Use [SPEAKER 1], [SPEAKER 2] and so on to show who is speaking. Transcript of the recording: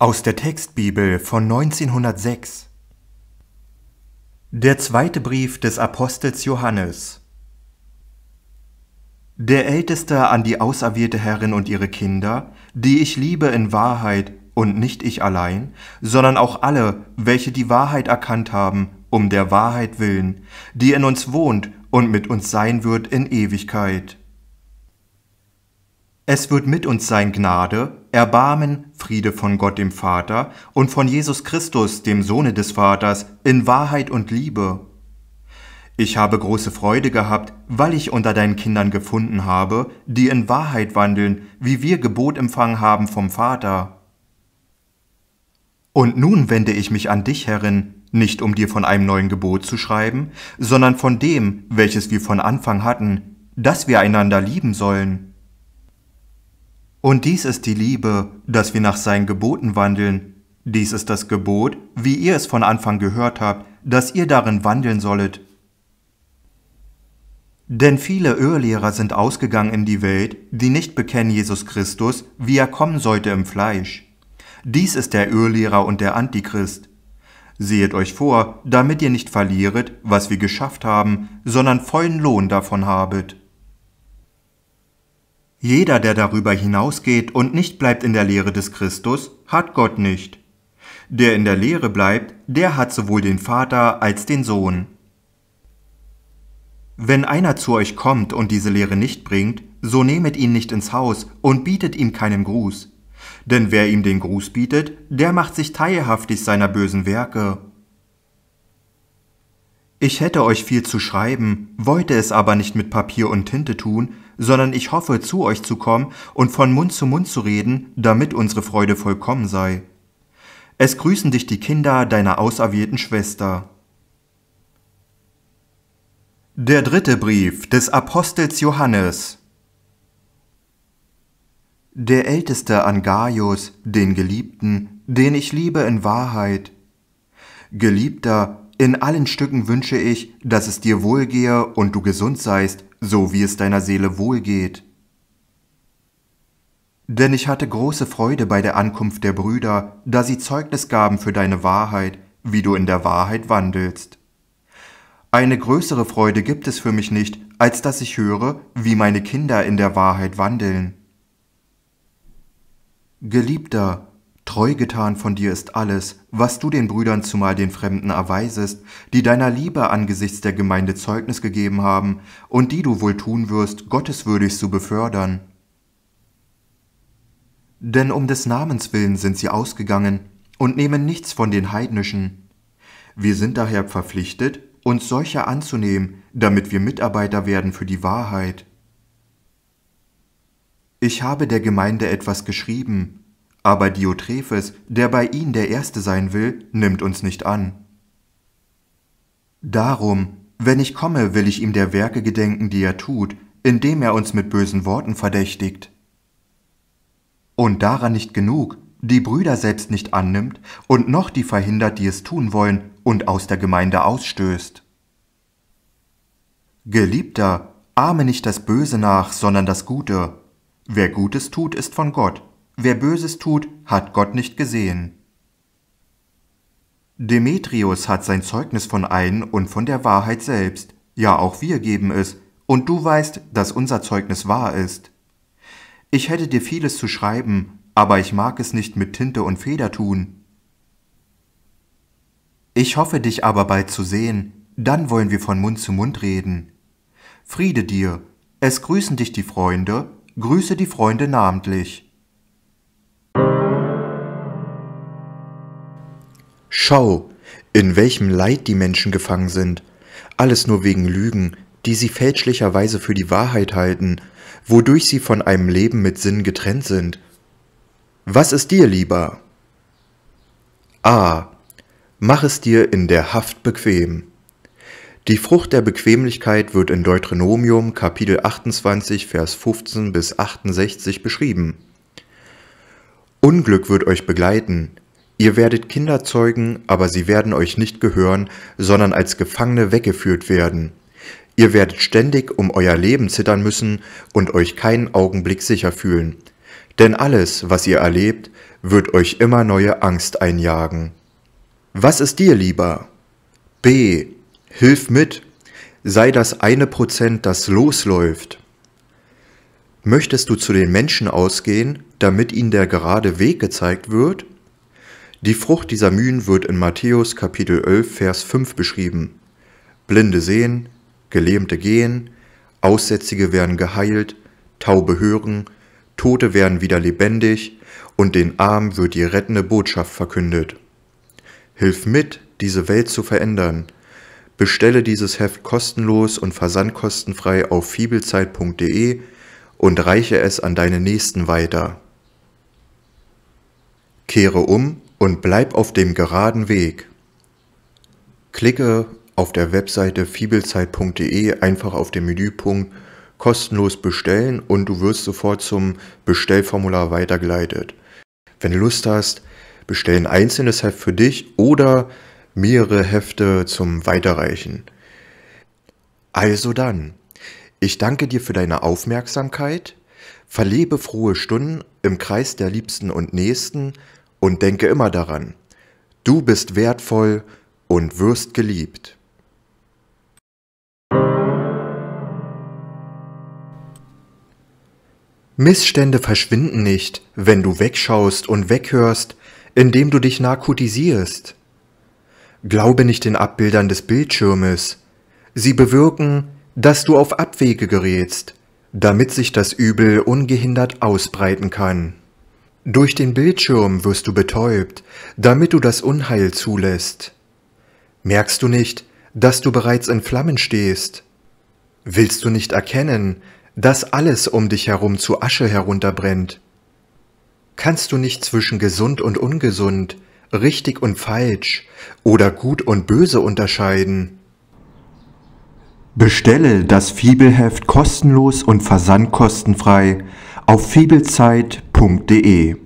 [SPEAKER 1] Aus der Textbibel von 1906 Der zweite Brief des Apostels Johannes Der Älteste an die auserwählte Herrin und ihre Kinder, die ich liebe in Wahrheit und nicht ich allein, sondern auch alle, welche die Wahrheit erkannt haben, um der Wahrheit willen, die in uns wohnt und mit uns sein wird in Ewigkeit. Es wird mit uns sein Gnade Erbarmen, Friede von Gott dem Vater und von Jesus Christus, dem Sohne des Vaters, in Wahrheit und Liebe. Ich habe große Freude gehabt, weil ich unter deinen Kindern gefunden habe, die in Wahrheit wandeln, wie wir Gebot empfangen haben vom Vater. Und nun wende ich mich an dich, Herrin, nicht um dir von einem neuen Gebot zu schreiben, sondern von dem, welches wir von Anfang hatten, dass wir einander lieben sollen. Und dies ist die Liebe, dass wir nach seinen Geboten wandeln. Dies ist das Gebot, wie ihr es von Anfang gehört habt, dass ihr darin wandeln sollet. Denn viele Irrlehrer sind ausgegangen in die Welt, die nicht bekennen Jesus Christus, wie er kommen sollte im Fleisch. Dies ist der Irrlehrer und der Antichrist. Sehet euch vor, damit ihr nicht verlieret, was wir geschafft haben, sondern vollen Lohn davon habet. Jeder, der darüber hinausgeht und nicht bleibt in der Lehre des Christus, hat Gott nicht. Der in der Lehre bleibt, der hat sowohl den Vater als den Sohn. Wenn einer zu euch kommt und diese Lehre nicht bringt, so nehmet ihn nicht ins Haus und bietet ihm keinen Gruß. Denn wer ihm den Gruß bietet, der macht sich teilhaftig seiner bösen Werke. Ich hätte euch viel zu schreiben, wollte es aber nicht mit Papier und Tinte tun, sondern ich hoffe, zu euch zu kommen und von Mund zu Mund zu reden, damit unsere Freude vollkommen sei. Es grüßen dich die Kinder deiner auserwählten Schwester. Der dritte Brief des Apostels Johannes Der Älteste an Gaius, den Geliebten, den ich liebe in Wahrheit. Geliebter, in allen Stücken wünsche ich, dass es dir wohlgehe und du gesund seist, so wie es deiner Seele wohlgeht. Denn ich hatte große Freude bei der Ankunft der Brüder, da sie Zeugnis gaben für deine Wahrheit, wie du in der Wahrheit wandelst. Eine größere Freude gibt es für mich nicht, als dass ich höre, wie meine Kinder in der Wahrheit wandeln. Geliebter, Treu getan von dir ist alles, was du den Brüdern zumal den Fremden erweisest, die deiner Liebe angesichts der Gemeinde Zeugnis gegeben haben und die du wohl tun wirst, gotteswürdig zu befördern. Denn um des Namens willen sind sie ausgegangen und nehmen nichts von den heidnischen. Wir sind daher verpflichtet, uns solcher anzunehmen, damit wir Mitarbeiter werden für die Wahrheit. Ich habe der Gemeinde etwas geschrieben, aber Diotrephes, der bei ihnen der Erste sein will, nimmt uns nicht an. Darum, wenn ich komme, will ich ihm der Werke gedenken, die er tut, indem er uns mit bösen Worten verdächtigt. Und daran nicht genug, die Brüder selbst nicht annimmt und noch die verhindert, die es tun wollen und aus der Gemeinde ausstößt. Geliebter, ahme nicht das Böse nach, sondern das Gute. Wer Gutes tut, ist von Gott, Wer Böses tut, hat Gott nicht gesehen. Demetrius hat sein Zeugnis von ein und von der Wahrheit selbst, ja auch wir geben es, und du weißt, dass unser Zeugnis wahr ist. Ich hätte dir vieles zu schreiben, aber ich mag es nicht mit Tinte und Feder tun. Ich hoffe dich aber bald zu sehen, dann wollen wir von Mund zu Mund reden. Friede dir, es grüßen dich die Freunde, grüße die Freunde namentlich. Schau, in welchem Leid die Menschen gefangen sind, alles nur wegen Lügen, die sie fälschlicherweise für die Wahrheit halten, wodurch sie von einem Leben mit Sinn getrennt sind. Was ist dir lieber? A. Mach es dir in der Haft bequem. Die Frucht der Bequemlichkeit wird in Deuteronomium Kapitel 28 Vers 15 bis 68 beschrieben. Unglück wird euch begleiten, Ihr werdet Kinder zeugen, aber sie werden euch nicht gehören, sondern als Gefangene weggeführt werden. Ihr werdet ständig um euer Leben zittern müssen und euch keinen Augenblick sicher fühlen. Denn alles, was ihr erlebt, wird euch immer neue Angst einjagen. Was ist dir lieber? B. Hilf mit. Sei das eine Prozent, das losläuft. Möchtest du zu den Menschen ausgehen, damit ihnen der gerade Weg gezeigt wird? Die Frucht dieser Mühen wird in Matthäus Kapitel 11, Vers 5 beschrieben. Blinde sehen, Gelähmte gehen, Aussätzige werden geheilt, Taube hören, Tote werden wieder lebendig und den Armen wird die rettende Botschaft verkündet. Hilf mit, diese Welt zu verändern. Bestelle dieses Heft kostenlos und versandkostenfrei auf fibelzeit.de und reiche es an deine Nächsten weiter. Kehre um und bleib auf dem geraden Weg. Klicke auf der Webseite fibelzeit.de einfach auf den Menüpunkt kostenlos bestellen und du wirst sofort zum Bestellformular weitergeleitet. Wenn du Lust hast, bestell ein einzelnes Heft für dich oder mehrere Hefte zum Weiterreichen. Also dann, ich danke dir für deine Aufmerksamkeit, verlebe frohe Stunden im Kreis der Liebsten und Nächsten, und denke immer daran, du bist wertvoll und wirst geliebt. Missstände verschwinden nicht, wenn du wegschaust und weghörst, indem du dich narkotisierst. Glaube nicht den Abbildern des Bildschirmes. Sie bewirken, dass du auf Abwege gerätst, damit sich das Übel ungehindert ausbreiten kann. Durch den Bildschirm wirst du betäubt, damit du das Unheil zulässt. Merkst du nicht, dass du bereits in Flammen stehst? Willst du nicht erkennen, dass alles um dich herum zu Asche herunterbrennt? Kannst du nicht zwischen gesund und ungesund, richtig und falsch oder gut und böse unterscheiden? Bestelle das Fibelheft kostenlos und versandkostenfrei auf fibelzeit.de